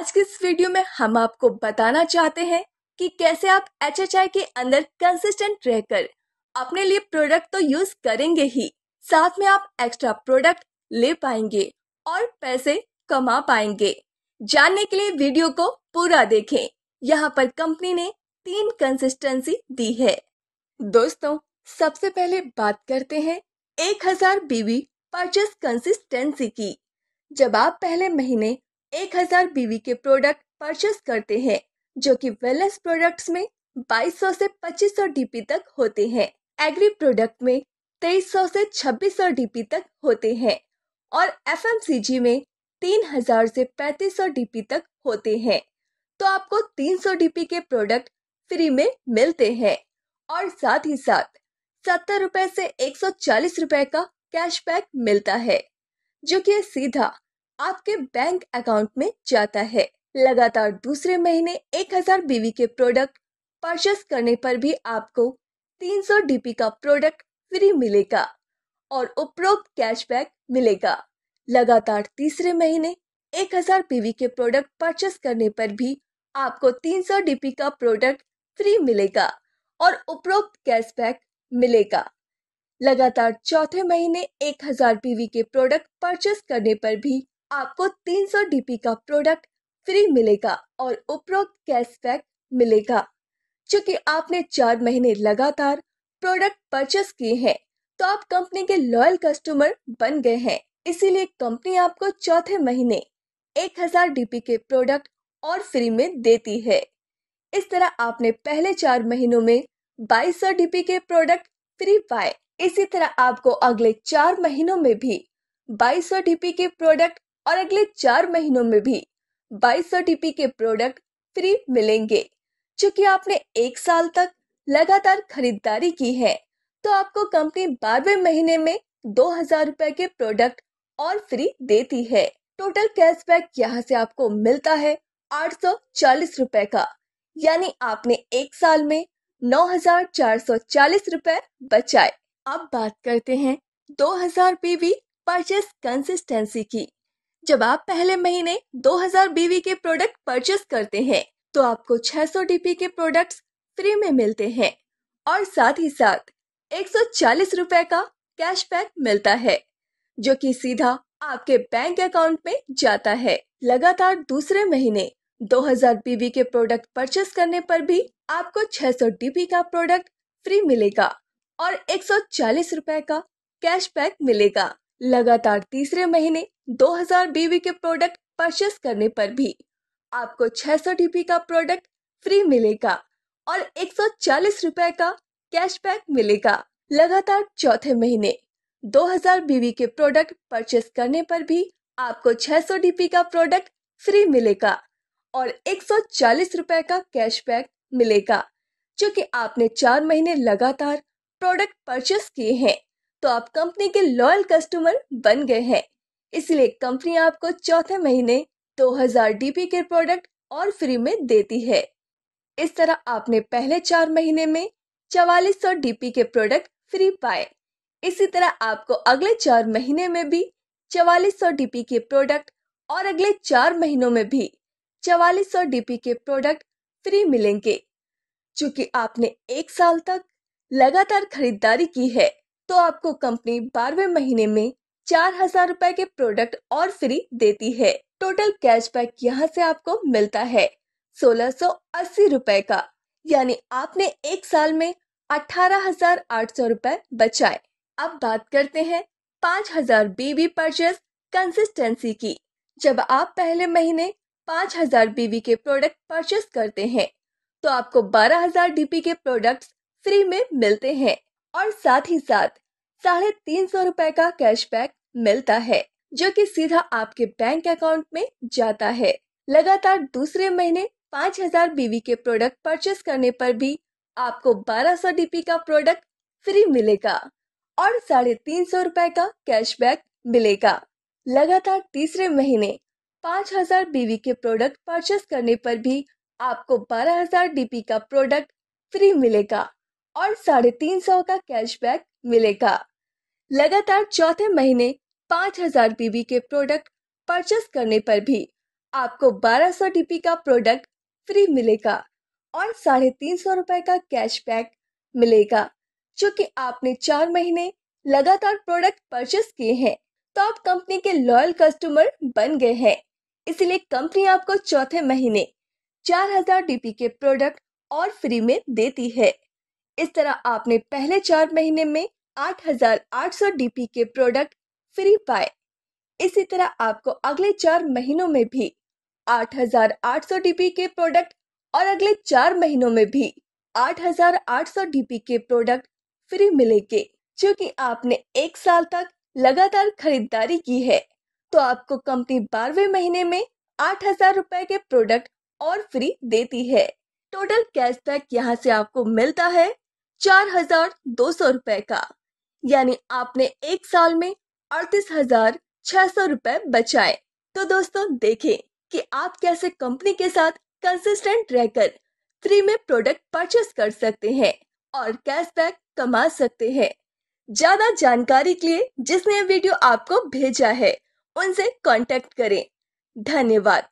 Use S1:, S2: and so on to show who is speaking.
S1: आज के इस वीडियो में हम आपको बताना चाहते हैं कि कैसे आप एच के अंदर कंसिस्टेंट रहकर अपने लिए प्रोडक्ट तो यूज करेंगे ही साथ में आप एक्स्ट्रा प्रोडक्ट ले पाएंगे और पैसे कमा पाएंगे जानने के लिए वीडियो को पूरा देखें यहाँ पर कंपनी ने तीन कंसिस्टेंसी दी है दोस्तों सबसे पहले बात करते हैं 1000 बीवी परचेस कंसिस्टेंसी की जब आप पहले महीने एक हजार बीवी के प्रोडक्ट परचेस करते हैं जो कि वेलनेस प्रोडक्ट्स में 2200 से 2500 डीपी तक होते हैं एग्री प्रोडक्ट में 2300 से 2600 डीपी तक होते हैं और एफ में 3000 से 3500 डीपी तक होते हैं तो आपको 300 डीपी के प्रोडक्ट फ्री में मिलते हैं और साथ ही साथ सत्तर रुपए से चालीस रुपए का कैशबैक मिलता है जो कि सीधा आपके बैंक अकाउंट में जाता है लगातार दूसरे महीने 1000 बीवी के प्रोडक्ट परचेस करने पर भी आपको 300 डीपी का प्रोडक्ट फ्री मिलेगा और उपरोक्त कैशबैक मिलेगा लगातार तीसरे महीने 1000 बीवी के प्रोडक्ट परचेस करने पर भी आपको 300 डीपी का प्रोडक्ट फ्री मिलेगा और उपरोक्त कैशबैक मिलेगा लगातार चौथे महीने 1000 बीवी के प्रोडक्ट परचेस करने पर भी आपको 300 डीपी का प्रोडक्ट फ्री मिलेगा और उपरोक्त कैशबैक मिलेगा चूंकि आपने चार महीने लगातार प्रोडक्ट परचेस किए हैं तो आप कंपनी के लॉयल कस्टमर बन गए हैं इसीलिए कंपनी आपको चौथे महीने 1000 डीपी के प्रोडक्ट और फ्री में देती है इस तरह आपने पहले चार महीनों में 2200 डीपी के प्रोडक्ट फ्री पाए इसी तरह आपको अगले चार महीनों में भी 2200 डीपी के प्रोडक्ट और अगले चार महीनों में भी बाईस टीपी के प्रोडक्ट फ्री मिलेंगे चूंकि आपने एक साल तक लगातार खरीदारी की है तो आपको कंपनी बारहवें महीने में दो हजार रूपए के प्रोडक्ट और फ्री देती है टोटल कैशबैक यहाँ से आपको मिलता है आठ सौ चालीस रूपए का यानी आपने एक साल में नौ हजार चार सौ चालीस रूपए बचाए अब बात करते हैं दो हजार बीवी परचेस कंसिस्टेंसी की जब आप पहले महीने 2000 बीवी के प्रोडक्ट परचेस करते हैं तो आपको 600 डीपी के प्रोडक्ट्स फ्री में मिलते हैं और साथ ही साथ एक सौ का कैशबैक मिलता है जो कि सीधा आपके बैंक अकाउंट में जाता है लगातार दूसरे महीने 2000 बीवी के प्रोडक्ट परचेस करने पर भी आपको 600 डीपी का प्रोडक्ट फ्री मिलेगा और एक सौ का कैशबैक मिलेगा लगातार तीसरे महीने 2000 बीवी के प्रोडक्ट परचेस करने पर भी आपको 600 डीपी का प्रोडक्ट फ्री मिलेगा और एक रुपए का कैशबैक मिलेगा लगातार चौथे महीने 2000 बीवी के प्रोडक्ट परचेस करने पर भी आपको 600 डीपी का प्रोडक्ट फ्री मिलेगा और एक रुपए का कैशबैक मिलेगा क्योंकि आपने चार महीने लगातार प्रोडक्ट परचेस किए हैं तो आप कंपनी के लॉयल कस्टमर बन गए हैं इसलिए कंपनी आपको चौथे महीने 2000 डीपी के प्रोडक्ट और फ्री में देती है इस तरह आपने पहले चार महीने में चवालीस सौ डीपी के प्रोडक्ट फ्री पाए इसी तरह आपको अगले चार महीने में भी चवालीस सौ डीपी के प्रोडक्ट और अगले चार महीनों में भी चवालीस सौ डीपी के प्रोडक्ट फ्री मिलेंगे चूंकि आपने एक साल तक लगातार खरीदारी की है तो आपको कंपनी बारहवें महीने में चार हजार रूपए के प्रोडक्ट और फ्री देती है टोटल कैशबैक यहाँ से आपको मिलता है सोलह सौ अस्सी रूपए का यानी आपने एक साल में अठारह हजार आठ सौ रूपए बचाए अब बात करते हैं पाँच हजार बीबी परचेस कंसिस्टेंसी की जब आप पहले महीने पाँच हजार बीबी के प्रोडक्ट परचेस करते हैं तो आपको बारह हजार डीपी के प्रोडक्ट्स फ्री में मिलते हैं और साथ ही साथ साढ़े तीन सौ रूपए का कैशबैक मिलता है जो कि सीधा आपके बैंक अकाउंट में जाता है लगातार दूसरे महीने पाँच हजार बीवी के प्रोडक्ट परचेस करने पर भी आपको बारह सौ डीपी का प्रोडक्ट फ्री मिलेगा और साढ़े तीन सौ रूपए का कैशबैक मिलेगा लगातार तीसरे महीने पाँच हजार बीवी के प्रोडक्ट परचेस करने पर भी आपको बारह हजार डीपी का प्रोडक्ट फ्री मिलेगा और साढ़े तीन सौ का कैशबैक मिलेगा लगातार चौथे महीने पाँच हजार बीबी के प्रोडक्ट परचेस करने पर भी आपको बारह सौ डीपी का प्रोडक्ट फ्री मिलेगा और साढ़े तीन सौ रुपए का कैशबैक मिलेगा जो कि आपने चार महीने लगातार प्रोडक्ट परचेस किए हैं तो आप कंपनी के लॉयल कस्टमर बन गए हैं इसलिए कंपनी आपको चौथे महीने चार हजार डीपी के प्रोडक्ट और फ्री में देती है इस तरह आपने पहले चार महीने में 8,800 डीपी के प्रोडक्ट फ्री पाए इसी तरह आपको अगले चार महीनों में भी 8,800 डीपी के प्रोडक्ट और अगले चार महीनों में भी 8,800 डीपी के प्रोडक्ट फ्री मिलेंगे क्योंकि आपने एक साल तक लगातार खरीदारी की है तो आपको कंपनी बारहवें महीने में आठ हजार रूपए के प्रोडक्ट और फ्री देती है टोटल कैशबैक यहाँ से आपको मिलता है चार हजार दो सौ रुपए का यानी आपने एक साल में अड़तीस हजार छह सौ रुपए बचाए तो दोस्तों देखें कि आप कैसे कंपनी के साथ कंसिस्टेंट रहकर फ्री में प्रोडक्ट परचेस कर सकते हैं और कैशबैक कमा सकते हैं ज्यादा जानकारी के लिए जिसने वीडियो आपको भेजा है उनसे कांटेक्ट करें धन्यवाद